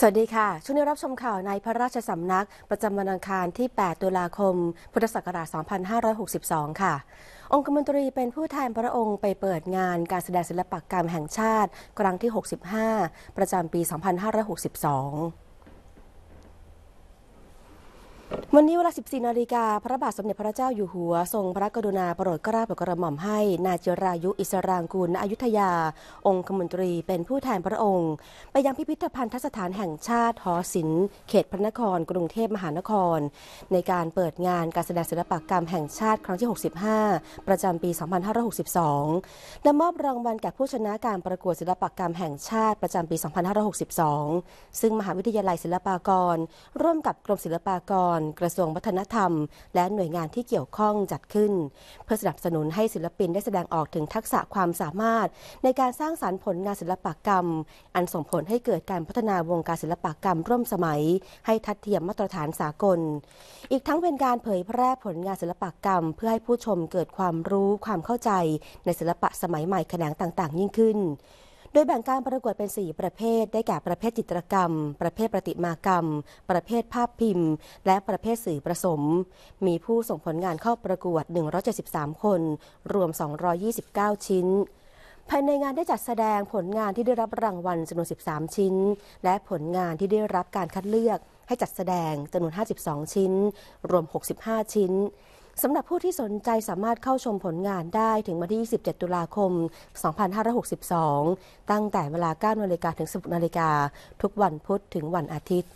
สวัสดีค่ะช่วงนี้รับชมข่าวในพระราชสำนักประจำวันอังคาร ที่ 8 ตุลาคม พุทธศักราช 2562 ค่ะ องคมนตรีเป็นผู้แทนพระองค์ไปเปิดงานการแสดงศิลปกรรมแห่งชาติครั้งที่ 65 ประจำปี 2562วันนี้เวลา 14นาฬิกา พระบาทสมเด็จพระเจ้าอยู่หัวทรงพระกรุณาโปรดกราโปรดกระหม่อมให้นาจรายุอิสรางกูลณอยุธยา องค์คมนตรีเป็นผู้แทนพระองค์ ไปยังพิพิธภัณฑสถานแห่งชาติหอศิลป์เขตพระนคร กรุงเทพมหานคร ในการเปิดงานการแสดงศิลปกรรมแห่งชาติครั้งที่ 65 ประจำปี 2562 และมอบรางวัลแก่ผู้ชนะการประกวดศิลปกรรมแห่งชาติประจำปี 2562 ซึ่งมหาวิทยาลัยศิลปากร ร่วมกับกรมศิลปากรระทรวงวัฒนธรรม และหน่วยงานที่เกี่ยวข้องจัดขึ้น เพื่อสนับสนุนให้ศิลปินได้แสดงออกถึงทักษะความสามารถในการสร้างสารรค์ผลงานศิลปกรรม อันส่งผลให้เกิดการพัฒนาวงการศิลปกรรมร่วมสมัย ให้ทัดเทียมมาตรฐานสากล อีกทั้งเป็นการเผยแพร่ผลงานศิลปกรรม เพื่อให้ผู้ชมเกิดความรู้ความเข้าใจในศิลปะสมัยใหม่แขนงต่าง ๆ ยิ่งขึ้นดยแบ่งการประกวดเป็น4ประเภทได้แก่ประเภทจิตรกรรม ประเภทประติมากรรม ประเภทภาพพิมพ์ และประเภทสื่อผสม มีผู้ส่งผลงานเข้าประกวด 173 คน รวม 229 ชิ้น ภายในงานได้จัดแสดงผลงานที่ได้รับรางวัลจำนวน 13 ชิ้น และผลงานที่ได้รับการคัดเลือก ให้จัดแสดงจำนวน52 ชิ้น รวม 65 ชิ้นสำหรับผู้ที่สนใจสามารถเข้าชมผลงานได้ถึงวันที่ 27 ตุลาคม 2562 ตั้งแต่เวลา9นาฬิกาถึง10นาฬิกาทุกวันพุธถึงวันอาทิตย์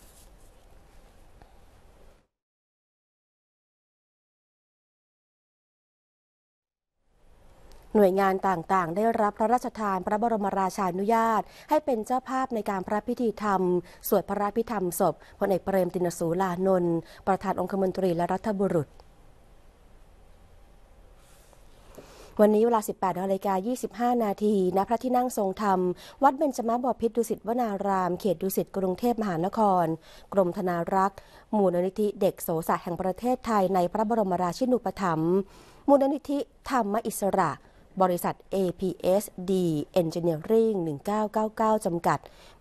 หน่วยงานต่างๆ ได้รับพระราชทานพระบรมราชานุญาตให้เป็นเจ้าภาพในการพระพิธีธรรม สวดพระราพิธรรมศพพลเอกเปรมตินสูลานนท์ประธานองคมนตรีและรัฐบุรุษวันนี้เวลา 18นาฬิกา25 นาทีณพระที่นั่งทรงธรรม วัดเบญจมบพิตรดุสิตวนาราม เขตดุสิต กรุงเทพมหานคร กรมธนารักษ์มูลนิธิ เด็กโสสะแห่งประเทศไทย ในพระบรมราชินูปถัมภ์มูลนิธิธรรมอิสระบริษัท APS D Engineering 1999 จำกัด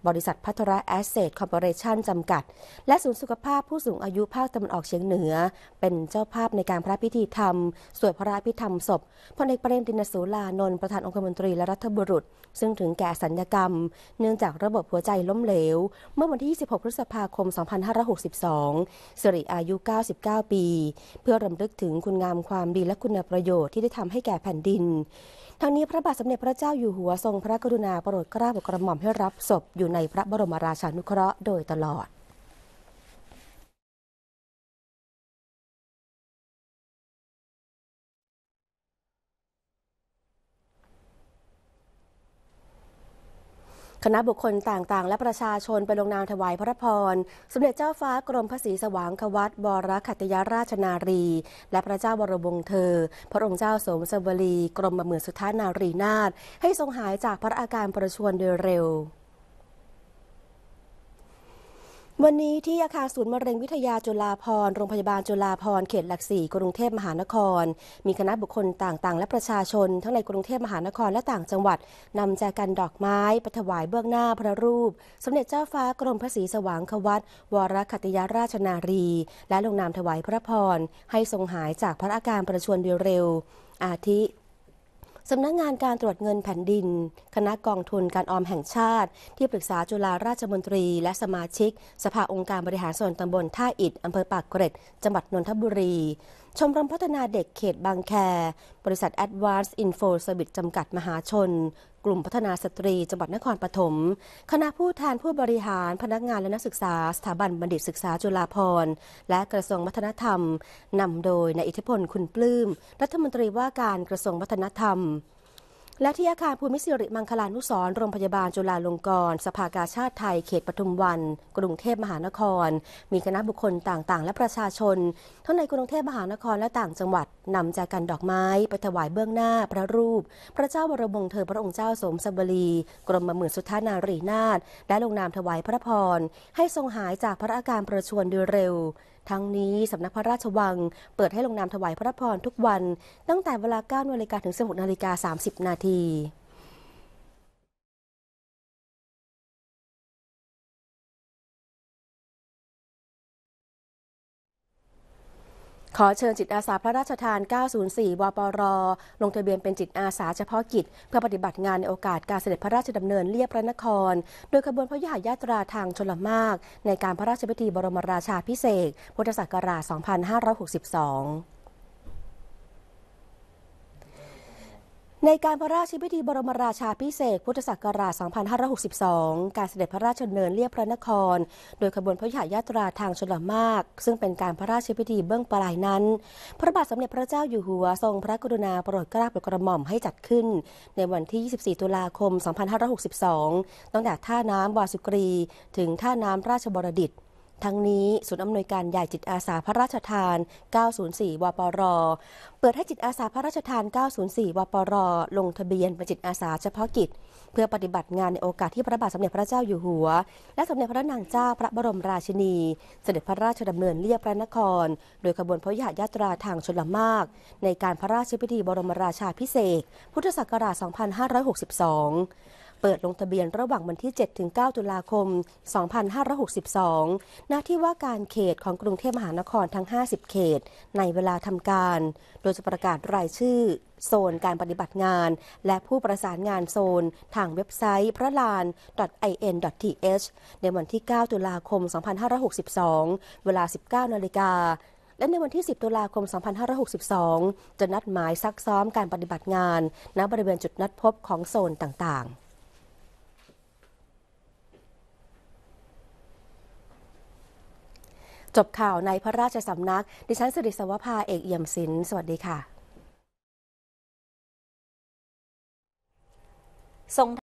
บริษัทพัทระแอสเซทคอร์ปอเรชั่นจำกัด และศูนย์สุขภาพผู้สูงอายุภาคตะวันออกเฉียงเหนือ เป็นเจ้าภาพในการพระพิธีธรรม สวดพระพิธรรมศพ พลเอกประเดมตินสุลานนท์ประธานองคมนตรีและรัฐบุรุษ ซึ่งถึงแก่สัญญกรรม เนื่องจากระบบหัวใจล้มเหลว เมื่อวันที่26พฤษภาคม2562สิริอายุ 99 ปี เพื่อรำลึกถึงคุณงามความดีและคุณประโยชน์ที่ได้ทำให้แก่แผ่นดินทั้งนี้พระบาทสมเด็จพระเจ้าอยู่หัวทรงพระกรุณาโปรดเกล้าโปรดกระหม่อมให้รับศพอยู่ในพระบรมราชานุเคราะห์โดยตลอดคณะบุคคลต่างๆ และประชาชนไปลงนามถวายพระพรสมเด็จเจ้าฟ้า กรมพระศรีสว่างควัตบรคัตยาราชนารี และพระเจ้า วรวงศ์เธอ พระองค์เจ้าสมสวรีกรมบเมือสุทธานารีนาถให้ทรงหายจาก พระอาการ ประชวรโดยเร็ววันนี้ที่อาคารศูนย์มะเร็งวิทยาจุฬาพรโรงพยาบาลจุฬาพรเขตหลักสี่กรุงเทพมหานคร มีคณะบุคคลต่างๆ และประชาชนทั้งในกรุงเทพมหานครและต่างจังหวัด นำแจกันดอกไม้ประถวายเบื้องหน้าพระรูป สมเด็จเจ้าฟ้ากรมพระศรีสว่างควัตวรคติยาราชนารี และลงนามถวายพระพรให้ทรงหายจากพระอาการประชวรเร็ว อาทิสำนักงงานการตรวจเงินแผ่นดิน คณะกองทุนการออมแห่งชาติ ที่ปรึกษาจุฬาราชมนตรีและสมาชิก สภาองค์การบริหารส่วนตำบลท่าอิดอำเภอปากเกร็ด จังหวัดนนทบุรี ชมรมพัฒนาเด็กเขตบางแค บริษัท Advanced Info Service จำกัดมหาชนกลุ่มพัฒนาสตรีจังหวัดนครปฐมคณะผู้แทนผู้บริหารพนักงานและนักศึกษาสถาบันบัณฑิตศึกษาจุฬาภรณ์ และกระทรวงวัฒนธรรม นำโดยนายอิทธิพลคุณปลื้มรัฐมนตรีว่าการกระทรวงวัฒนธรรมและที่อาคารภูมิศิริมังคลานุสรโรงพยาบาลจุฬาลงกรณ์สภากาชาติไทยเขตปทุมวันกรุงเทพมหานคร มีคณะบุคคลต่าง ๆ และประชาชน ทั้งในกรุงเทพมหานครและต่างจังหวัด นำจากันดอกไม้ ไปถวายเบื้องหน้าพระรูป พระเจ้าบรมวงศ์เธอพระองค์เจ้าสมสบรี กรมหมื่นสุทานารีนาถและลงนามถวายพระพรให้ทรงหายจากพระอาการประชวรโดยเร็วทั้งนี้สำนักพระราชวังเปิดให้ลงนามถวายพระพรทุกวัน ตั้งแต่เวลา9นาฬิกาถึง16นาฬิกา 30 นาทีขอเชิญจิตอาสาพระราชทาน 904วปรลงทะเบียนเป็นจิตอาสาเฉพาะกิจ เพื่อปฏิบัติงานในโอกาสการเสด็จพระราชดำเนินเลียบพระนคร โดยขบวนพระยายาตราทางชลมากในการพระราชพิธีบรมราชาพิเศษพุทธศักราช 2562ในการพระราชพิธีบรมราชาพิเศษ พุทธศักราช 2562 การเสด็จพระราชดำเนินเรียบพระนคร โดยขบวนพระยาญาตราทางชลมาก ซึ่งเป็นการพระราชพิธีเบื้องปลายนั้น พระบาทสมเด็จพระเจ้าอยู่หัวทรงพระกรุณาโปรดเกล้าโปรดกระหม่อมให้จัดขึ้น ในวันที่ 24 ตุลาคม 2562ตั้งแต่ท่าน้ำวาสุกรี ถึงท่าน้ำราชบรดิ์ทั้งนี้ ศูนย์อำนวยการใหญ่จิตอาสาพระราชทาน 904 วปรเปิดให้จิตอาสาพระราชทาน 904 วปรลงทะเบียนเป็นจิตอาสาเฉพาะกิจ เพื่อปฏิบัติงานในโอกาสที่พระบาทสมเด็จพระเจ้าอยู่หัว และสมเด็จพระนางเจ้าพระบรมราชินี เสด็จพระราชดำเนินเลียบพระนคร โดยขบวนพระยาญาตราทางชลมาก ในการพระราชพิธีบรมราชาพิเศษพุทธศักราช 2562เปิดลงทะเบียนระหว่างวันที่7-9ตุลาคม 2562หน้าที่ว่าการเขตของกรุงเทพมหานครทั้ง 50 เขตในเวลาทำการ โดยจะประกาศรายชื่อโซนการปฏิบัติงานและผู้ประสานงานโซนทางเว็บไซต์พระลาน .in.th ในวันที่ 9 ตุลาคม 2562 เวลา 19นาฬิกา และในวันที่ 10 ตุลาคม 2562 จะนัดหมายซักซ้อมการปฏิบัติงานณบริเวณจุดนัดพบของโซนต่างๆจบข่าวในพระราชสำนักดิฉันสิริสวภาเอกเอี่ยมศิลป์สวัสดีค่ะ